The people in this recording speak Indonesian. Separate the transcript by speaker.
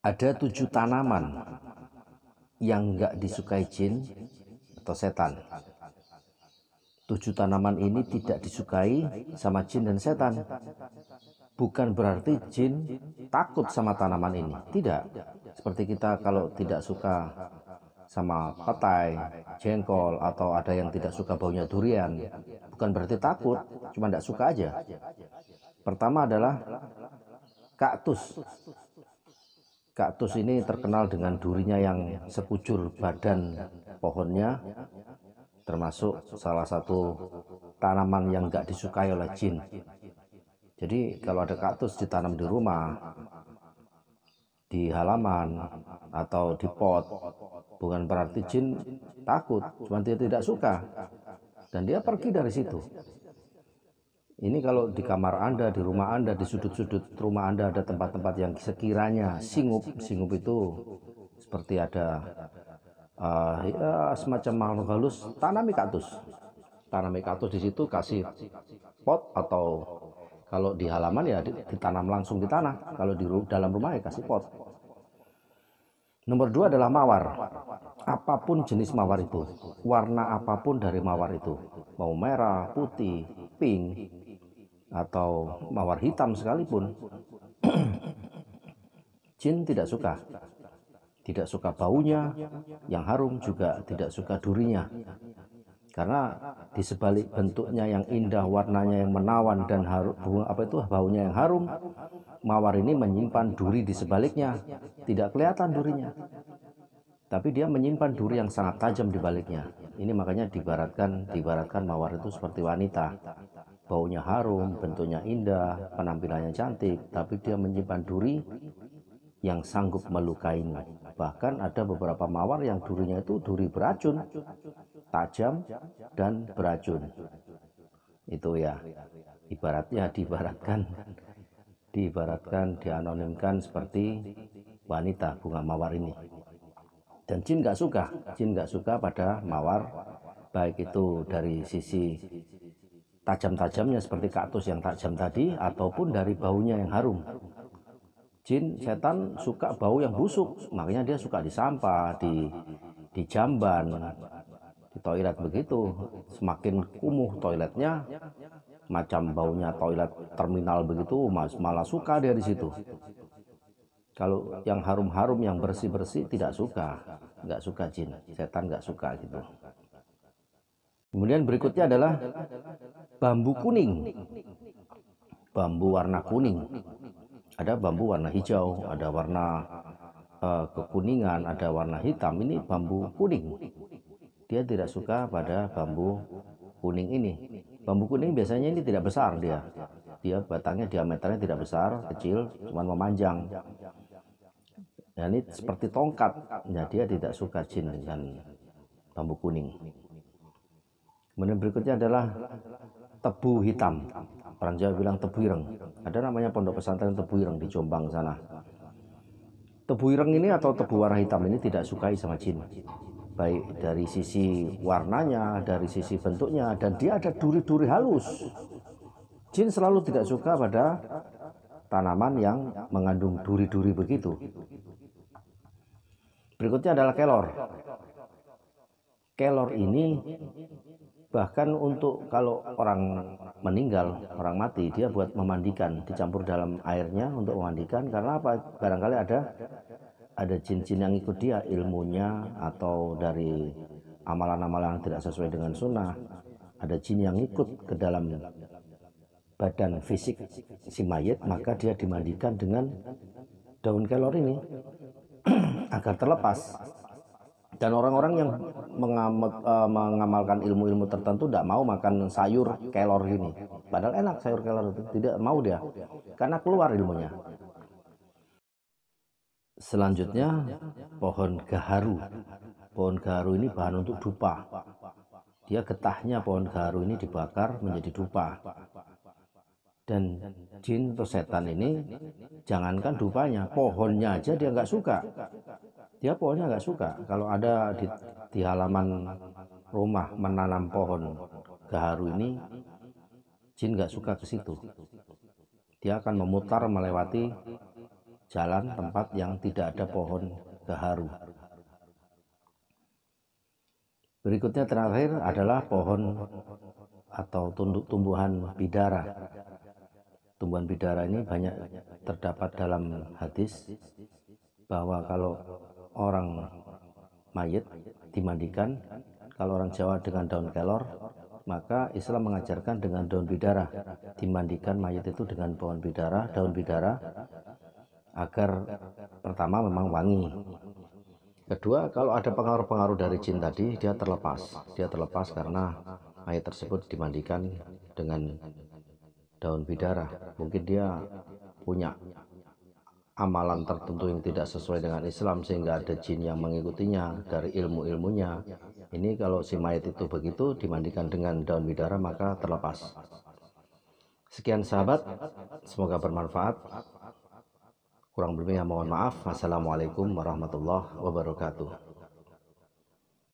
Speaker 1: ada tujuh tanaman yang nggak disukai jin atau setan. Tujuh tanaman ini tidak disukai sama jin dan setan. Bukan berarti jin takut sama tanaman ini. Tidak. Seperti kita kalau tidak suka sama petai, jengkol, atau ada yang tidak suka baunya durian. Bukan berarti takut, cuma tidak suka aja. Pertama adalah kaktus Kaktus ini terkenal dengan durinya yang sekujur badan pohonnya, termasuk salah satu tanaman yang nggak disukai oleh jin. Jadi kalau ada kaktus ditanam di rumah, di halaman atau di pot, bukan berarti jin takut, cuma dia tidak suka. Dan dia pergi dari situ. Ini kalau di kamar Anda, di rumah Anda, di sudut-sudut rumah Anda ada tempat-tempat yang sekiranya singup. Singup itu seperti ada uh, ya, semacam makhluk halus, tanami kaktus. Tanami kaktus di situ kasih pot atau kalau di halaman ya ditanam langsung di tanah. Kalau di dalam rumah ya kasih pot. Nomor dua adalah mawar. Apapun jenis mawar itu, warna apapun dari mawar itu, mau merah, putih, pink, atau mawar hitam sekalipun, jin tidak suka. Tidak suka baunya yang harum juga tidak suka durinya. Karena di sebalik bentuknya yang indah, warnanya yang menawan dan harum, apa itu baunya yang harum, mawar ini menyimpan duri di sebaliknya, tidak kelihatan durinya. Tapi dia menyimpan duri yang sangat tajam di baliknya. Ini makanya dibaratkan dibaratkan mawar itu seperti wanita baunya harum, bentuknya indah, penampilannya cantik, tapi dia menyimpan duri yang sanggup melukainya. Bahkan ada beberapa mawar yang durinya itu duri beracun, tajam dan beracun. Itu ya, ibaratnya diibaratkan, diibaratkan, dianonimkan seperti wanita bunga mawar ini. Dan jin nggak suka, jin nggak suka pada mawar, baik itu dari sisi tajam-tajamnya seperti kaktus yang tajam tadi ataupun dari baunya yang harum. Jin setan suka bau yang busuk, makanya dia suka di sampah, di di jamban, di toilet begitu. Semakin kumuh toiletnya, macam baunya toilet terminal begitu, malah suka dia di situ. Kalau yang harum-harum, yang bersih-bersih tidak suka, nggak suka jin, setan nggak suka gitu. Kemudian berikutnya adalah bambu kuning. Bambu warna kuning. Ada bambu warna hijau, ada warna uh, kekuningan, ada warna hitam. Ini bambu kuning. Dia tidak suka pada bambu kuning ini. Bambu kuning biasanya ini tidak besar dia. Dia batangnya diameternya tidak besar, kecil, cuman memanjang. Dan ini seperti tongkat. Ya, dia tidak suka jin dengan bambu kuning. Kemudian berikutnya adalah tebu hitam. Orang Jawa bilang tebu ireng. Ada namanya pondok pesantren tebu ireng di Jombang sana. Tebu ireng ini atau tebu warna hitam ini tidak sukai sama jin. Baik dari sisi warnanya, dari sisi bentuknya, dan dia ada duri-duri halus. Jin selalu tidak suka pada tanaman yang mengandung duri-duri begitu. Berikutnya adalah kelor. Kelor ini bahkan untuk kalau orang meninggal orang mati dia buat memandikan dicampur dalam airnya untuk memandikan karena apa barangkali ada ada jin-jin yang ikut dia ilmunya atau dari amalan-amalan yang tidak sesuai dengan sunnah ada jin yang ikut ke dalam badan fisik si mayat maka dia dimandikan dengan daun kelor ini agar terlepas dan orang-orang yang eh, mengamalkan ilmu-ilmu tertentu tidak mau makan sayur kelor ini. Padahal enak sayur kelor itu, tidak mau dia. Karena keluar ilmunya. Selanjutnya, pohon gaharu. Pohon gaharu ini bahan untuk dupa. Dia getahnya pohon gaharu ini dibakar menjadi dupa. Dan jin atau setan ini, jangankan dupanya, pohonnya aja dia nggak suka dia pokoknya nggak suka kalau ada di, di halaman rumah menanam pohon gaharu ini jin nggak suka ke situ dia akan memutar melewati jalan tempat yang tidak ada pohon gaharu berikutnya terakhir adalah pohon atau tumbuhan bidara tumbuhan bidara ini banyak terdapat dalam hadis bahwa kalau orang mayit dimandikan kalau orang Jawa dengan daun kelor maka Islam mengajarkan dengan daun bidara dimandikan mayit itu dengan pohon bidara daun bidara agar pertama memang wangi kedua kalau ada pengaruh-pengaruh dari jin tadi dia terlepas dia terlepas karena mayat tersebut dimandikan dengan daun bidara mungkin dia punya amalan tertentu yang tidak sesuai dengan Islam sehingga ada jin yang mengikutinya dari ilmu-ilmunya. Ini kalau si mayat itu begitu dimandikan dengan daun bidara maka terlepas. Sekian sahabat, semoga bermanfaat. Kurang lebihnya mohon maaf. Assalamualaikum warahmatullahi wabarakatuh.